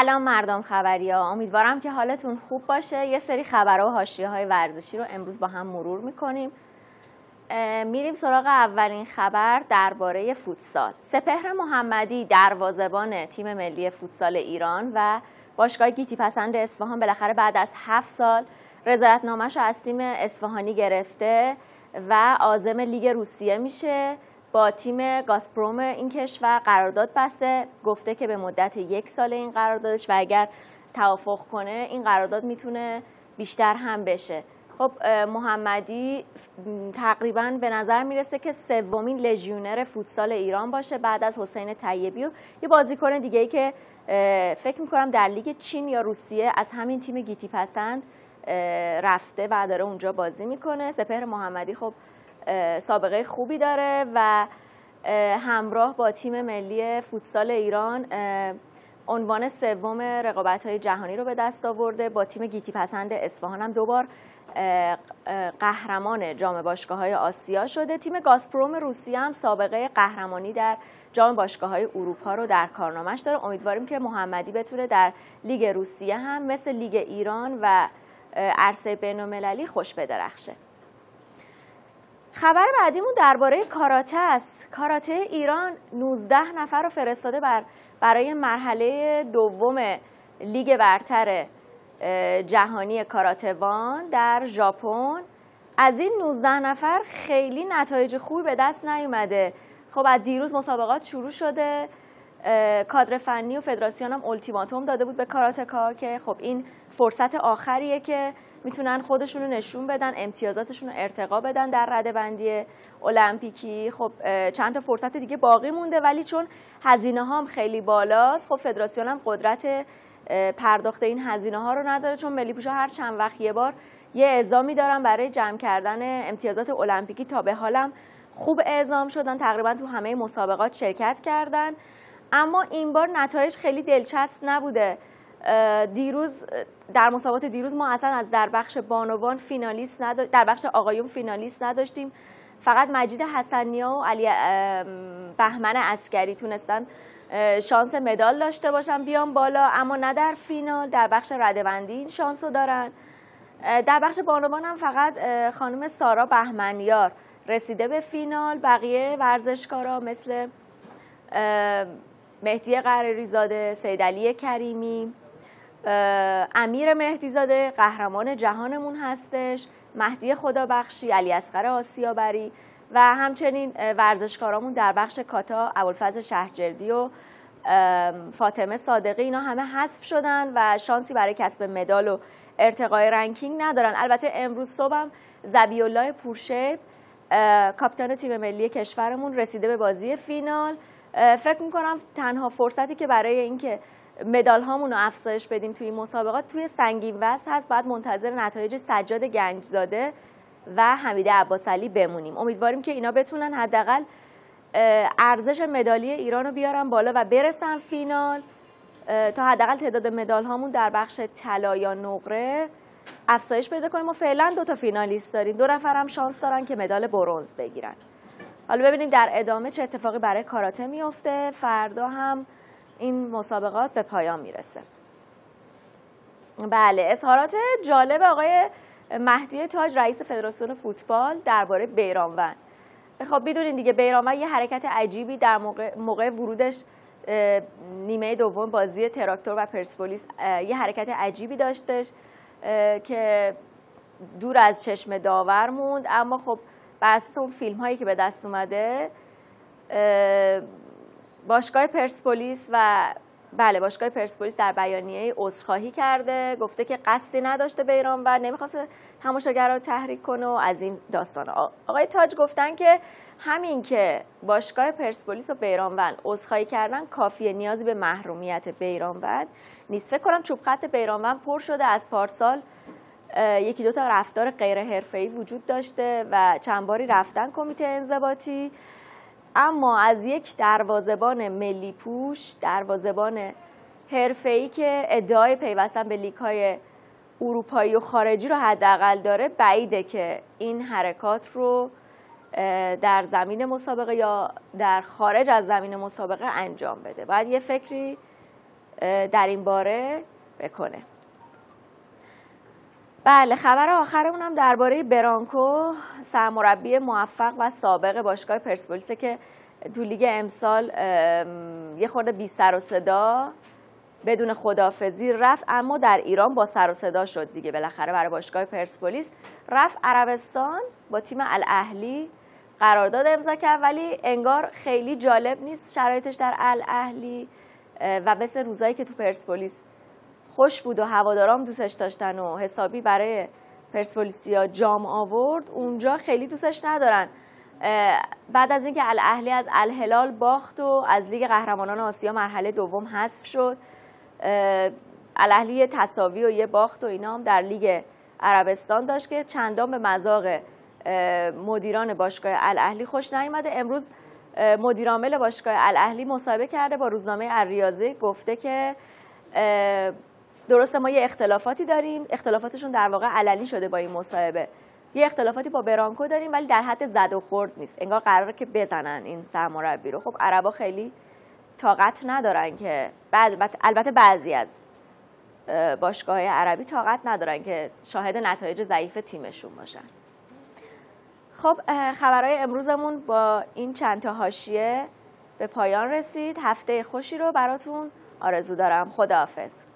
سلام مردم خبری ها امیدوارم که حالتون خوب باشه یه سری خبرها و حاشیه های ورزشی رو امروز با هم مرور میکنیم میریم سراغ اولین خبر درباره فوتسال سپهر محمدی دروازبان تیم ملی فوتسال ایران و باشگاه گیتی پسند اسفهان بالاخره بعد از هفت سال نامش رو از تیم اصفهانی گرفته و عازم لیگ روسیه میشه با تیم گازپروم این کشور قرارداد بسته گفته که به مدت یک سال این قراردادش و اگر توافق کنه این قرارداد میتونه بیشتر هم بشه خب محمدی تقریبا به نظر میرسه که سومین لژیونر فوتسال ایران باشه بعد از حسین طیبی و یه بازیکن دیگه ای که فکر میکنم در لیگ چین یا روسیه از همین تیم گیتی پسند رفته و داره اونجا بازی میکنه سپهر محمدی خب سابقه خوبی داره و همراه با تیم ملی فوتسال ایران عنوان سوم رقابت های جهانی رو به دست آورده با تیم گیتی پسند اصفهان هم دوبار قهرمان جام باشگاه های آسیا شده تیم گازپروم روسیه هم سابقه قهرمانی در جام باشگاه های اروپا رو در کارنامش داره امیدواریم که محمدی بتونه در لیگ روسیه هم مثل لیگ ایران و عرصه المللی خوش بدرخشه خبر بعدیمون درباره کاراته است. کاراته ایران 19 نفر رو فرستاده بر برای مرحله دوم لیگ برتر جهانی وان در ژاپن. از این 19 نفر خیلی نتایج خوبی به دست نیومده. خب از دیروز مسابقات شروع شده. کادر فنی و فدراسیون هم التیماتوم داده بود به کاراتکا که خب این فرصت آخریه که میتونن خودشونو نشون بدن امتیازاتشون رو ارتقا بدن در رده بندی المپیکی خب چند تا فرصت دیگه باقی مونده ولی چون هزینه هم خیلی بالاست خب فدراسیون هم قدرت پرداخت این هزینه ها رو نداره چون ملی پوشا هر چند وقت یه بار یه اعزامی دارن برای جمع کردن امتیازات المپیکی تا به حالم خوب اعزام شدن تقریبا تو همه مسابقات شرکت کردن اما این بار نتایج خیلی دلچسب نبوده دیروز در مسابقات دیروز ما اصلا از در بخش بانوان فینالیست نداشتیم در بخش آقایون فینالیست نداشتیم فقط مجید حسنی و علی بهمن اسکری تونستن شانس مدال داشته باشن بیان بالا اما نه در فینال در بخش ردبندی این شانس رو دارن در بخش بانوان هم فقط خانم سارا بهمنیار رسیده به فینال بقیه ورزشکارا مثل مهدی قراری زاده سید علی کریمی امیر مهدیزاده قهرمان جهانمون هستش مهدی خدابخشی علی اصغر آسیابری و همچنین ورزشکارامون در بخش کاتا ابوالفضل شهرجردی و فاطمه صادقی اینا همه حذف شدن و شانسی برای کسب مدال و ارتقای رنکینگ ندارن البته امروز صبحم زبی الله پورشیب کاپیتان تیم ملی کشورمون رسیده به بازی فینال فکر میکنم تنها فرصتی که برای اینکه مدال هامون رو افزایش بدیم توی مسابقات توی سنگین وزن هست بعد منتظر نتایج سجاد گنجزاده و حمیده عباسعلی بمونیم امیدواریم که اینا بتونن حداقل ارزش مدالی ایران رو بیارن بالا و برسن فینال تا حداقل تعداد مدال هامون در بخش طلا یا نقره افزایش پیدا کنیم ما فعلا دو تا فینالیست داریم دو نفر هم شانس دارن که مدال برونز بگیرن حالا ببینیم در ادامه چه اتفاقی برای کاراته میفته فردا هم این مسابقات به پایان میرسه بله اظهارات جالب آقای مهدی تاج رئیس فدراسیون فوتبال درباره بیرانوند خب میدونین دیگه بیرانوند یه حرکت عجیبی در موقع, موقع ورودش نیمه دوم بازی تراکتور و پرسپولیس یه حرکت عجیبی داشتش که دور از چشم داور موند اما خب و از اون فیلم هایی که به دست اومده باشگاه پرسپولیس و بله باشگاه پرسپولیس در بیانیه عذرخواهی کرده گفته که قصدی نداشته به ایران و نمیخواست رو تحریک کنه و از این داستان آقای تاج گفتن که همین که باشگاه پرسپولیس و بیرانوند عذرخواهی کردن کافیه نیازی به محرومیت بیرانوند نیست فکر کنم چوب خط بیرانوند پر شده از پارسال یکی دو تا رفتار غیر حرفه‌ای وجود داشته و چند باری رفتن کمیته انضباطی اما از یک دروازبان ملی پوش دروازبان حرفه‌ای که ادعای پیوستن به لیگ‌های اروپایی و خارجی رو حداقل داره بعیده که این حرکات رو در زمین مسابقه یا در خارج از زمین مسابقه انجام بده باید یه فکری در این باره بکنه بله خبر آخرمون هم درباره برانکو سرمربی موفق و سابق باشگاه پرسپولیس که تو لیگ امسال یه خورده بی سر و صدا بدون خدافزی رفت اما در ایران با سر و صدا شد دیگه بالاخره برای باشگاه پرسپولیس رفت عربستان با تیم الاهلی قرارداد امضا کرد ولی انگار خیلی جالب نیست شرایطش در الاهلی و مثل روزایی که تو پرسپولیس خوش بود و هوادارام دوستش داشتن و حسابی برای پرسپولیسیا جام آورد اونجا خیلی دوستش ندارن بعد از اینکه الاهلی از الهلال باخت و از لیگ قهرمانان آسیا مرحله دوم حذف شد الاهلی تساوی و یه باخت و اینام در لیگ عربستان داشت که چندان به مذاق مدیران باشگاه الاهلی خوش نیامده امروز مدیرعامل باشگاه الاهلی مصاحبه کرده با روزنامه الریاضه گفته که درسته ما یه اختلافاتی داریم اختلافاتشون در واقع علنی شده با این مصاحبه یه اختلافاتی با برانکو داریم ولی در حد زد و خورد نیست انگار قراره که بزنن این سرمربی رو خب عربا خیلی طاقت ندارن که البته بعضی از باشگاه عربی طاقت ندارن که شاهد نتایج ضعیف تیمشون باشن خب خبرهای امروزمون با این چند تا حاشیه به پایان رسید هفته خوشی رو براتون آرزو دارم خداحافظ